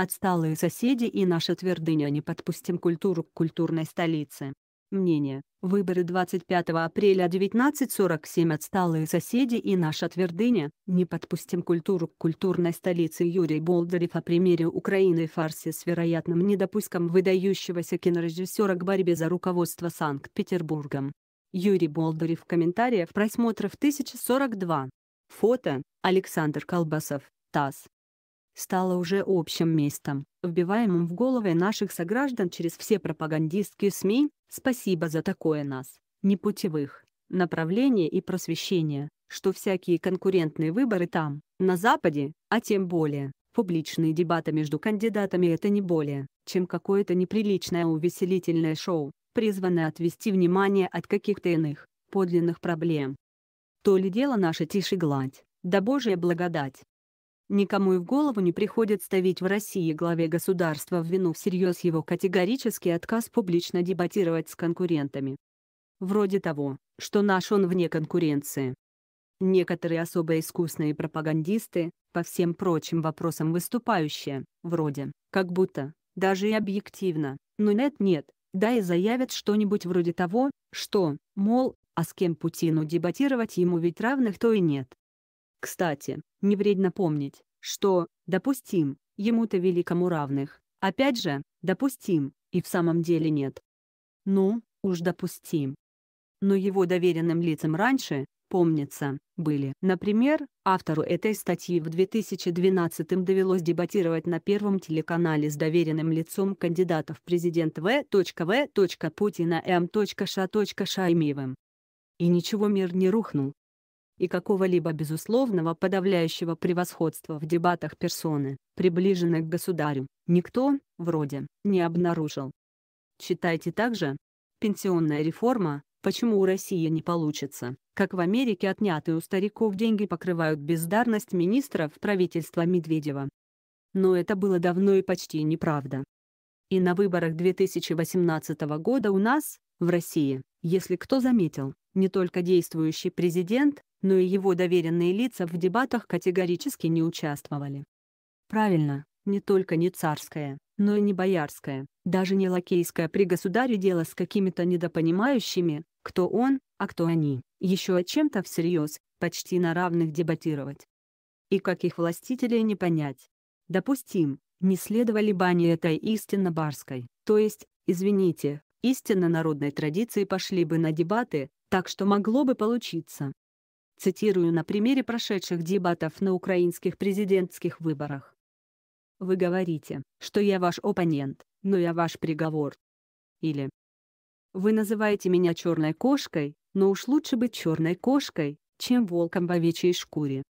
Отсталые соседи и наша твердыня не подпустим культуру к культурной столице. Мнение. Выборы 25 апреля 1947 отсталые соседи и наша твердыня, не подпустим культуру к культурной столице Юрий Болдырев о примере Украины и фарсе с вероятным недопуском выдающегося кинорежиссера к борьбе за руководство Санкт-Петербургом. Юрий Болдырев в комментариях просмотров 1042. Фото, Александр Колбасов, ТАСС стало уже общим местом, вбиваемым в головы наших сограждан через все пропагандистские СМИ, спасибо за такое нас, непутевых, направление и просвещение, что всякие конкурентные выборы там, на Западе, а тем более, публичные дебаты между кандидатами это не более, чем какое-то неприличное увеселительное шоу, призванное отвести внимание от каких-то иных, подлинных проблем. То ли дело наша тишь и гладь, да Божья благодать, Никому и в голову не приходит ставить в России главе государства в вину всерьез его категорический отказ публично дебатировать с конкурентами. Вроде того, что наш он вне конкуренции. Некоторые особо искусные пропагандисты, по всем прочим вопросам выступающие, вроде, как будто, даже и объективно, но нет-нет, да и заявят что-нибудь вроде того, что, мол, а с кем Путину дебатировать ему ведь равных то и нет. Кстати, не вредно помнить, что, допустим, ему-то великому равных, опять же, допустим, и в самом деле нет. Ну, уж допустим. Но его доверенным лицам раньше, помнится, были. Например, автору этой статьи в 2012 м довелось дебатировать на первом телеканале с доверенным лицом кандидатов в президент В. В. Путина М. Ша. Шаймиевым. И ничего мир не рухнул, и какого-либо безусловного подавляющего превосходства в дебатах персоны, приближенной к государю, никто, вроде, не обнаружил. Читайте также. Пенсионная реформа. Почему у России не получится? Как в Америке отнятые у стариков деньги покрывают бездарность министров правительства Медведева. Но это было давно и почти неправда. И на выборах 2018 года у нас, в России, если кто заметил, не только действующий президент, но и его доверенные лица в дебатах категорически не участвовали. Правильно, не только не царское, но и не боярское, даже не лакейское при государе дело с какими-то недопонимающими, кто он, а кто они, еще о чем-то всерьез, почти на равных дебатировать. И каких властителей не понять. Допустим, не следовали бы они этой истинно барской, то есть, извините, истинно народной традиции пошли бы на дебаты, так что могло бы получиться, Цитирую на примере прошедших дебатов на украинских президентских выборах. «Вы говорите, что я ваш оппонент, но я ваш приговор». Или «Вы называете меня черной кошкой, но уж лучше быть черной кошкой, чем волком в овечьей шкуре».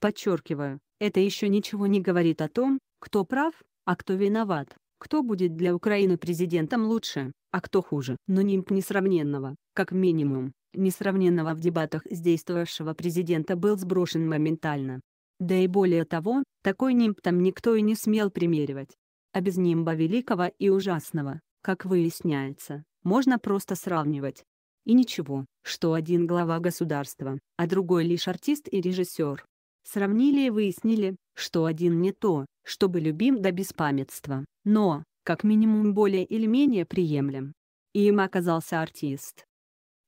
Подчеркиваю, это еще ничего не говорит о том, кто прав, а кто виноват. Кто будет для Украины президентом лучше, а кто хуже? Но ну, нимб несравненного, как минимум, несравненного в дебатах с действовавшего президента был сброшен моментально. Да и более того, такой нимб там никто и не смел примеривать. А без нимба великого и ужасного, как выясняется, можно просто сравнивать. И ничего, что один глава государства, а другой лишь артист и режиссер. Сравнили и выяснили, что один не то, чтобы любим до беспамятства, но, как минимум, более или менее приемлем. И им оказался артист.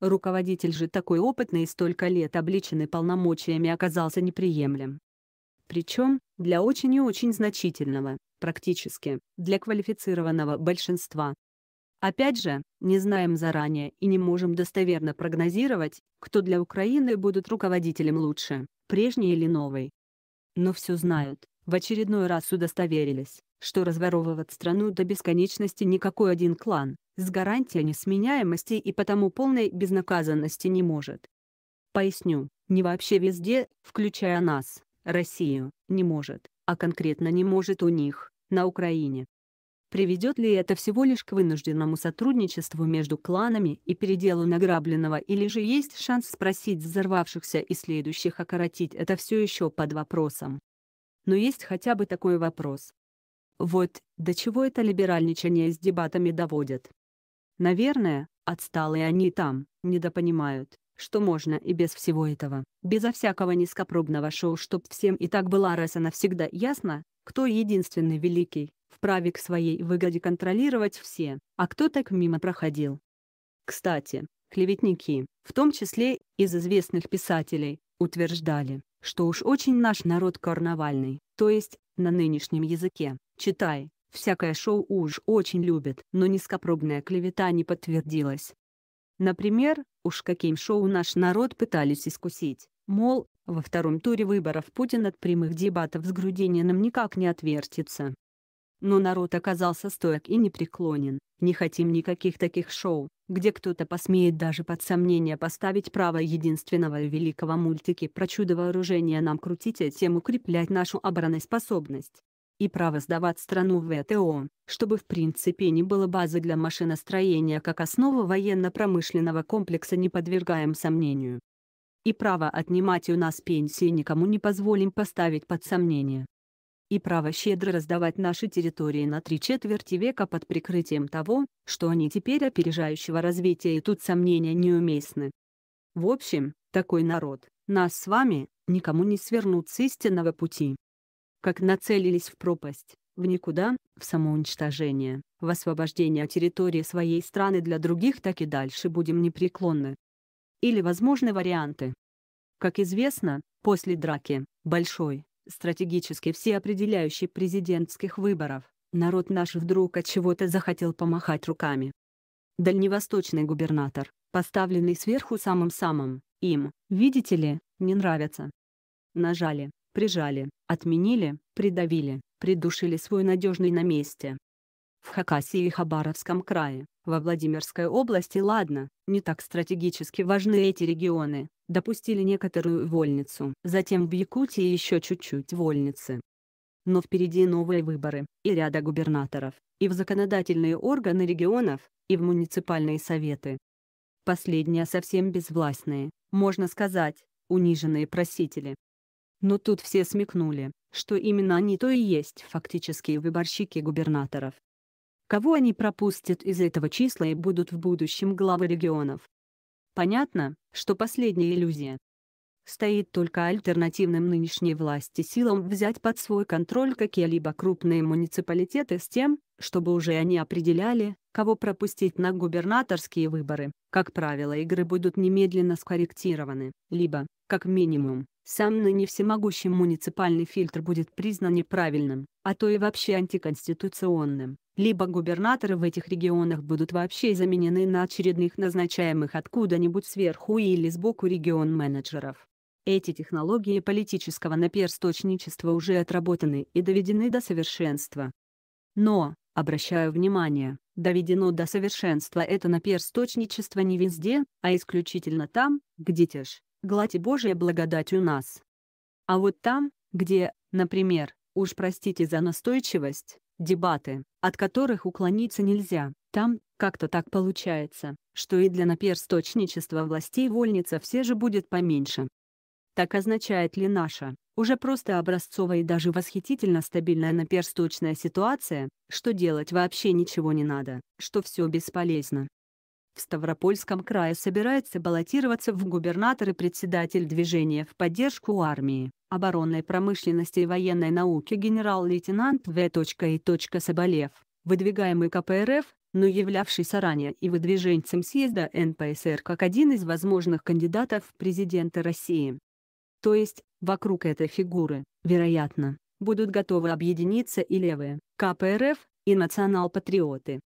Руководитель же такой опытный и столько лет обличенный полномочиями оказался неприемлем. Причем, для очень и очень значительного, практически, для квалифицированного большинства. Опять же, не знаем заранее и не можем достоверно прогнозировать, кто для Украины будет руководителем лучше, прежний или новый. Но все знают, в очередной раз удостоверились, что разворовывать страну до бесконечности никакой один клан, с гарантией несменяемости и потому полной безнаказанности не может. Поясню, не вообще везде, включая нас, Россию, не может, а конкретно не может у них, на Украине. Приведет ли это всего лишь к вынужденному сотрудничеству между кланами и переделу награбленного или же есть шанс спросить взорвавшихся и следующих окоротить это все еще под вопросом? но есть хотя бы такой вопрос. Вот до чего это либеральничание с дебатами доводят. Наверное, отсталые они там, недопонимают, что можно и без всего этого, безо всякого низкопробного шоу, чтоб всем и так была раз и навсегда ясно, кто единственный великий, вправе к своей выгоде контролировать все, а кто так мимо проходил. Кстати, клеветники, в том числе из известных писателей, утверждали, что уж очень наш народ карнавальный, то есть, на нынешнем языке, читай, всякое шоу уж очень любят, но низкопробная клевета не подтвердилась. Например, уж каким шоу наш народ пытались искусить, мол, во втором туре выборов Путин от прямых дебатов с Грудининым никак не отвертится, но народ оказался стоек и непреклонен. Не хотим никаких таких шоу, где кто-то посмеет даже под сомнение поставить право единственного великого мультики про чудо вооружения нам крутить и а тем укреплять нашу обороноспособность. И право сдавать страну в ВТО, чтобы в принципе не было базы для машиностроения как основа военно-промышленного комплекса не подвергаем сомнению. И право отнимать у нас пенсии никому не позволим поставить под сомнение и право щедро раздавать наши территории на три четверти века под прикрытием того, что они теперь опережающего развития и тут сомнения неуместны. В общем, такой народ, нас с вами, никому не свернут с истинного пути. Как нацелились в пропасть, в никуда, в самоуничтожение, в освобождение территории своей страны для других, так и дальше будем непреклонны. Или возможны варианты. Как известно, после драки, большой, стратегически всеопределяющий президентских выборов, народ наш вдруг от чего-то захотел помахать руками. Дальневосточный губернатор, поставленный сверху самым-самым, им, видите ли, не нравится. Нажали, прижали, отменили, придавили, придушили свой надежный на месте. В Хакасии и Хабаровском крае, во Владимирской области ладно, не так стратегически важны эти регионы, допустили некоторую вольницу, затем в Якутии еще чуть-чуть вольницы. Но впереди новые выборы, и ряда губернаторов, и в законодательные органы регионов, и в муниципальные советы. Последние совсем безвластные, можно сказать, униженные просители. Но тут все смекнули, что именно они то и есть фактические выборщики губернаторов, Кого они пропустят из этого числа и будут в будущем главы регионов? Понятно, что последняя иллюзия. Стоит только альтернативным нынешней власти силам взять под свой контроль какие-либо крупные муниципалитеты с тем, чтобы уже они определяли, кого пропустить на губернаторские выборы, как правило игры будут немедленно скорректированы, либо, как минимум, сам ныне всемогущий муниципальный фильтр будет признан неправильным, а то и вообще антиконституционным, либо губернаторы в этих регионах будут вообще заменены на очередных назначаемых откуда-нибудь сверху или сбоку регион-менеджеров. Эти технологии политического наперсточничества уже отработаны и доведены до совершенства. Но, Обращаю внимание, доведено до совершенства это наперсточничество не везде, а исключительно там, где теж гладь и Божья благодать у нас. А вот там, где, например, уж простите за настойчивость, дебаты, от которых уклониться нельзя, там, как-то так получается, что и для наперсточничества властей вольница все же будет поменьше. Так означает ли наша уже просто образцовая и даже восхитительно стабильная наперсточная ситуация, что делать вообще ничего не надо, что все бесполезно. В Ставропольском крае собирается баллотироваться в губернаторы председатель движения в поддержку армии, оборонной промышленности и военной науки генерал-лейтенант В. И. Соболев, выдвигаемый КПРФ, но являвшийся ранее и выдвиженцем съезда НПСР как один из возможных кандидатов в президенты России. То есть, Вокруг этой фигуры, вероятно, будут готовы объединиться и левые, КПРФ, и национал-патриоты.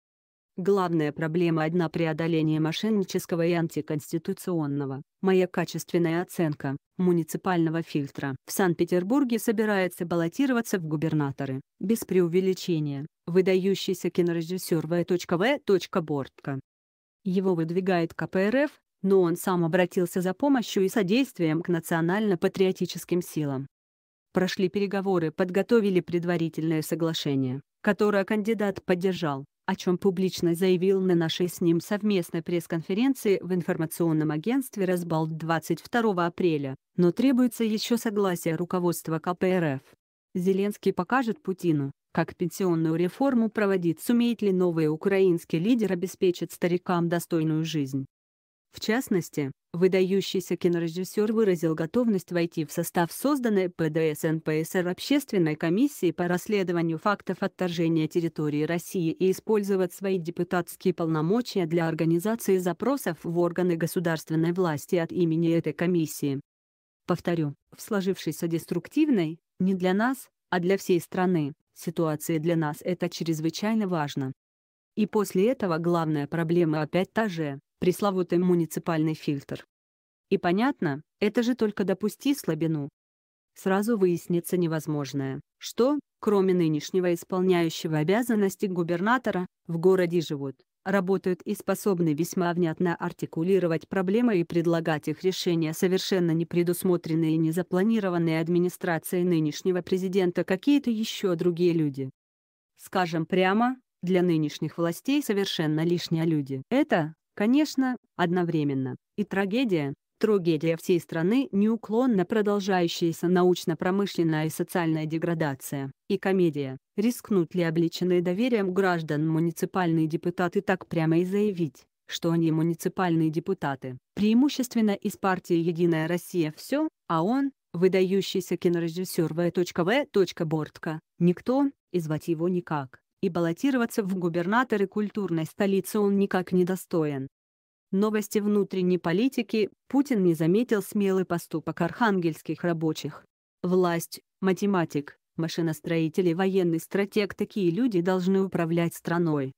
Главная проблема одна преодоление мошеннического и антиконституционного. Моя качественная оценка муниципального фильтра. В Санкт-Петербурге собирается баллотироваться в губернаторы. Без преувеличения. Выдающийся кинорежиссер В. В. Бортко. Его выдвигает КПРФ, но он сам обратился за помощью и содействием к национально-патриотическим силам. Прошли переговоры, подготовили предварительное соглашение, которое кандидат поддержал, о чем публично заявил на нашей с ним совместной пресс-конференции в информационном агентстве «Разбалт» 22 апреля, но требуется еще согласие руководства КПРФ. Зеленский покажет Путину, как пенсионную реформу проводить, сумеет ли новый украинский лидер обеспечить старикам достойную жизнь. В частности, выдающийся кинорежиссер выразил готовность войти в состав созданной ПДСНПСР Общественной комиссии по расследованию фактов отторжения территории России и использовать свои депутатские полномочия для организации запросов в органы государственной власти от имени этой комиссии. Повторю, в сложившейся деструктивной, не для нас, а для всей страны, ситуации для нас это чрезвычайно важно. И после этого главная проблема опять та же, пресловутый муниципальный фильтр. И понятно, это же только допусти слабину. Сразу выяснится невозможное, что, кроме нынешнего исполняющего обязанности губернатора, в городе живут, работают и способны весьма внятно артикулировать проблемы и предлагать их решения совершенно не предусмотренные и не запланированные администрацией нынешнего президента какие-то еще другие люди. Скажем прямо, для нынешних властей совершенно лишние люди. Это, конечно, одновременно и трагедия, трагедия всей страны неуклонно продолжающаяся научно-промышленная и социальная деградация, и комедия, рискнут ли обличенные доверием граждан муниципальные депутаты так прямо и заявить, что они муниципальные депутаты, преимущественно из партии «Единая Россия все», а он, выдающийся кинорежиссер В.В. Бортко, никто, и звать его никак и баллотироваться в губернаторы культурной столицы он никак не достоин. Новости внутренней политики Путин не заметил смелый поступок архангельских рабочих. Власть, математик, машиностроитель и военный стратег – такие люди должны управлять страной.